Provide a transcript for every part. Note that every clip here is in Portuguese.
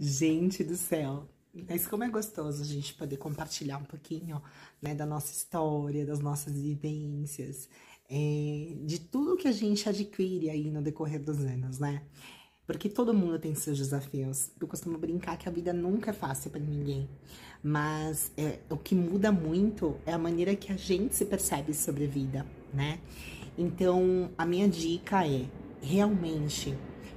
Gente do céu. Mas como é gostoso a gente poder compartilhar um pouquinho, né, da nossa história, das nossas vivências, é, de tudo que a gente adquire aí no decorrer dos anos, né? Porque todo mundo tem seus desafios. Eu costumo brincar que a vida nunca é fácil para ninguém. Mas é, o que muda muito é a maneira que a gente se percebe sobre a vida, né? Então, a minha dica é realmente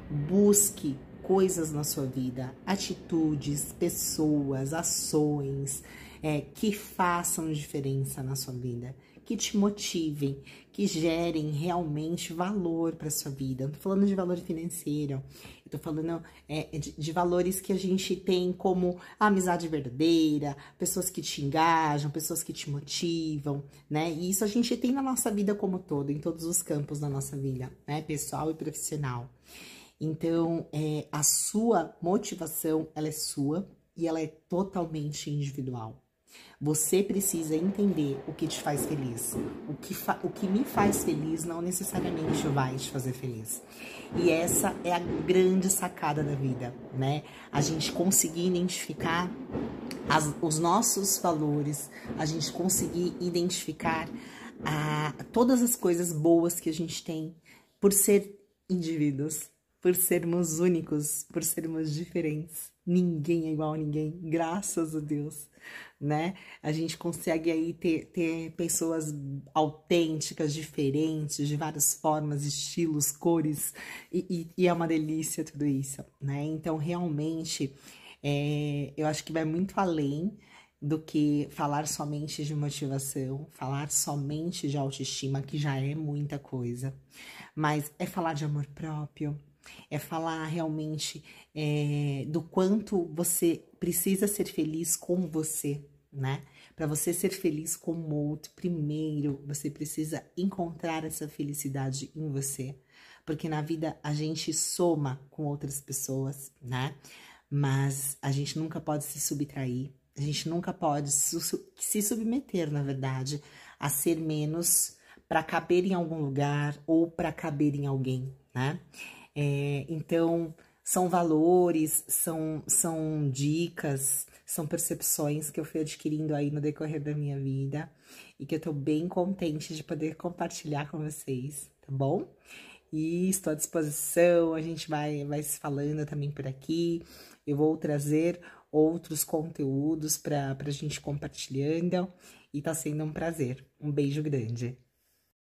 busque coisas na sua vida, atitudes, pessoas, ações é, que façam diferença na sua vida, que te motivem, que gerem realmente valor para sua vida. Não tô falando de valor financeiro, eu tô falando é, de, de, valores que a gente tem como amizade verdadeira, pessoas que te engajam, pessoas que te motivam, né? E isso a gente tem na nossa vida como todo, em todos os campos da nossa vida, né? Pessoal e profissional. Então, é, a sua motivação, ela é sua e ela é totalmente individual. Você precisa entender o que te faz feliz. O que, o que me faz feliz não necessariamente vai te fazer feliz. E essa é a grande sacada da vida, né? A gente conseguir identificar as, os nossos valores, a gente conseguir identificar a, ah, todas as coisas boas que a gente tem por ser indivíduos por sermos únicos, por sermos diferentes. Ninguém é igual a ninguém, graças a Deus, né? A gente consegue aí ter, ter pessoas autênticas, diferentes, de várias formas, estilos, cores, e, e, e é uma delícia tudo isso, né? Então, realmente, é, eu acho que vai muito além do que falar somente de motivação, falar somente de autoestima, que já é muita coisa, mas é falar de amor próprio, é falar realmente é, do quanto você precisa ser feliz com você, né? Para você ser feliz com o outro, primeiro você precisa encontrar essa felicidade em você, porque na vida a gente soma com outras pessoas, né? Mas a gente nunca pode se subtrair, a gente nunca pode se submeter, na verdade, a ser menos para caber em algum lugar ou para caber em alguém, né? É, então, são valores, são, são dicas, são percepções que eu fui adquirindo aí no decorrer da minha vida e que eu tô bem contente de poder compartilhar com vocês, tá bom? E estou à disposição, a gente vai, vai se falando também por aqui. Eu vou trazer outros conteúdos para a gente compartilhando e tá sendo um prazer. Um beijo grande.